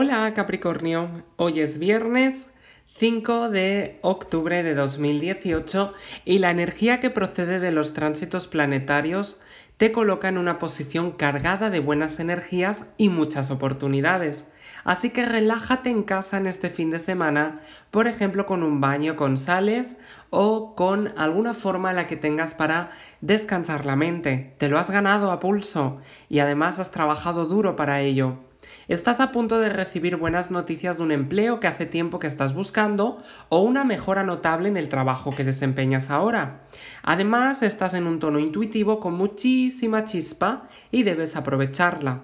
Hola Capricornio, hoy es viernes 5 de octubre de 2018 y la energía que procede de los tránsitos planetarios te coloca en una posición cargada de buenas energías y muchas oportunidades. Así que relájate en casa en este fin de semana, por ejemplo con un baño con sales o con alguna forma en la que tengas para descansar la mente. Te lo has ganado a pulso y además has trabajado duro para ello. Estás a punto de recibir buenas noticias de un empleo que hace tiempo que estás buscando o una mejora notable en el trabajo que desempeñas ahora. Además, estás en un tono intuitivo con muchísima chispa y debes aprovecharla.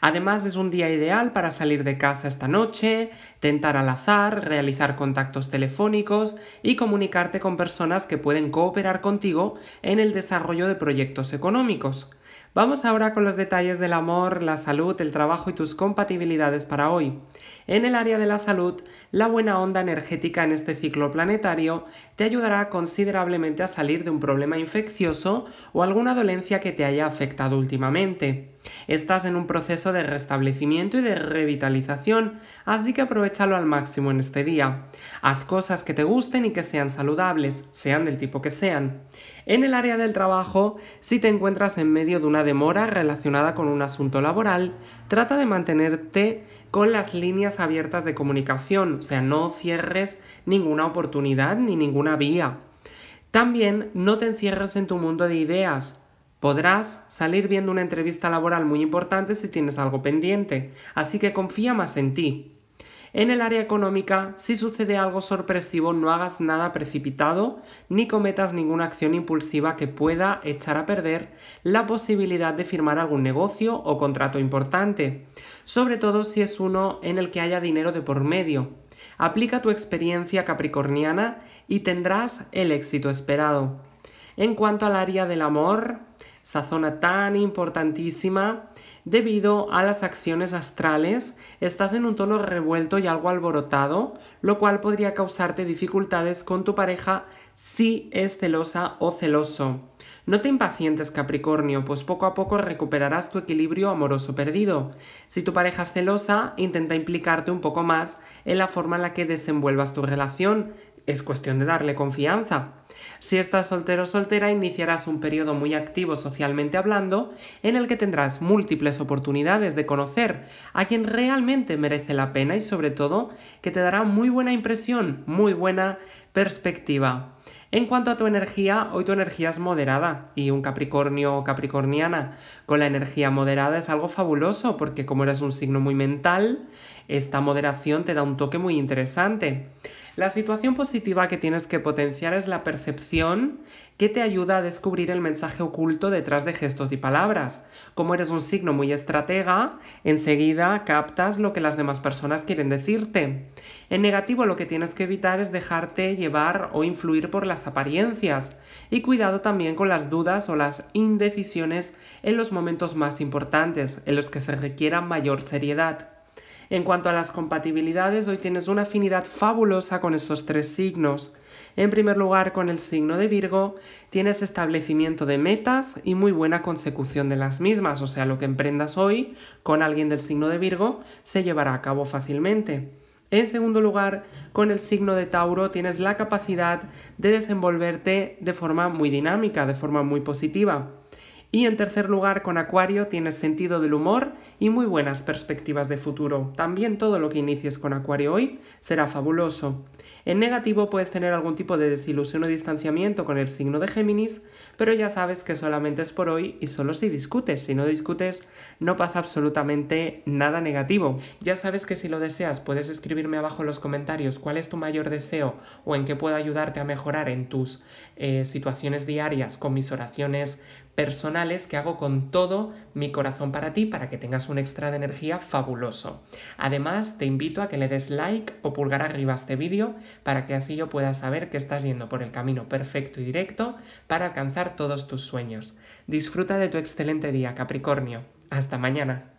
Además es un día ideal para salir de casa esta noche, tentar al azar, realizar contactos telefónicos y comunicarte con personas que pueden cooperar contigo en el desarrollo de proyectos económicos. Vamos ahora con los detalles del amor, la salud, el trabajo y tus compatibilidades para hoy. En el área de la salud, la buena onda energética en este ciclo planetario te ayudará considerablemente a salir de un problema infeccioso o alguna dolencia que te haya afectado últimamente. Estás en un proceso de restablecimiento y de revitalización, así que aprovechalo al máximo en este día. Haz cosas que te gusten y que sean saludables, sean del tipo que sean. En el área del trabajo, si te encuentras en medio de una demora relacionada con un asunto laboral, trata de mantenerte con las líneas abiertas de comunicación, o sea, no cierres ninguna oportunidad ni ninguna vía. También no te encierres en tu mundo de ideas, Podrás salir viendo una entrevista laboral muy importante si tienes algo pendiente, así que confía más en ti. En el área económica, si sucede algo sorpresivo, no hagas nada precipitado ni cometas ninguna acción impulsiva que pueda echar a perder la posibilidad de firmar algún negocio o contrato importante, sobre todo si es uno en el que haya dinero de por medio. Aplica tu experiencia capricorniana y tendrás el éxito esperado. En cuanto al área del amor, esa zona tan importantísima, debido a las acciones astrales, estás en un tono revuelto y algo alborotado, lo cual podría causarte dificultades con tu pareja si es celosa o celoso. No te impacientes, Capricornio, pues poco a poco recuperarás tu equilibrio amoroso perdido. Si tu pareja es celosa, intenta implicarte un poco más en la forma en la que desenvuelvas tu relación. Es cuestión de darle confianza. Si estás soltero o soltera, iniciarás un periodo muy activo socialmente hablando, en el que tendrás múltiples oportunidades de conocer a quien realmente merece la pena y sobre todo que te dará muy buena impresión, muy buena perspectiva. En cuanto a tu energía, hoy tu energía es moderada y un Capricornio o Capricorniana con la energía moderada es algo fabuloso porque como eres un signo muy mental, esta moderación te da un toque muy interesante. La situación positiva que tienes que potenciar es la percepción que te ayuda a descubrir el mensaje oculto detrás de gestos y palabras. Como eres un signo muy estratega, enseguida captas lo que las demás personas quieren decirte. En negativo lo que tienes que evitar es dejarte llevar o influir por las apariencias y cuidado también con las dudas o las indecisiones en los momentos más importantes, en los que se requiera mayor seriedad. En cuanto a las compatibilidades, hoy tienes una afinidad fabulosa con estos tres signos. En primer lugar, con el signo de Virgo, tienes establecimiento de metas y muy buena consecución de las mismas, o sea, lo que emprendas hoy con alguien del signo de Virgo se llevará a cabo fácilmente. En segundo lugar, con el signo de Tauro tienes la capacidad de desenvolverte de forma muy dinámica, de forma muy positiva. Y en tercer lugar, con Acuario tienes sentido del humor y muy buenas perspectivas de futuro. También todo lo que inicies con Acuario hoy será fabuloso. En negativo puedes tener algún tipo de desilusión o distanciamiento con el signo de Géminis, pero ya sabes que solamente es por hoy y solo si discutes. Si no discutes no pasa absolutamente nada negativo. Ya sabes que si lo deseas puedes escribirme abajo en los comentarios cuál es tu mayor deseo o en qué puedo ayudarte a mejorar en tus eh, situaciones diarias con mis oraciones personales que hago con todo mi corazón para ti, para que tengas un extra de energía fabuloso. Además, te invito a que le des like o pulgar arriba a este vídeo para que así yo pueda saber que estás yendo por el camino perfecto y directo para alcanzar todos tus sueños. Disfruta de tu excelente día, Capricornio. Hasta mañana.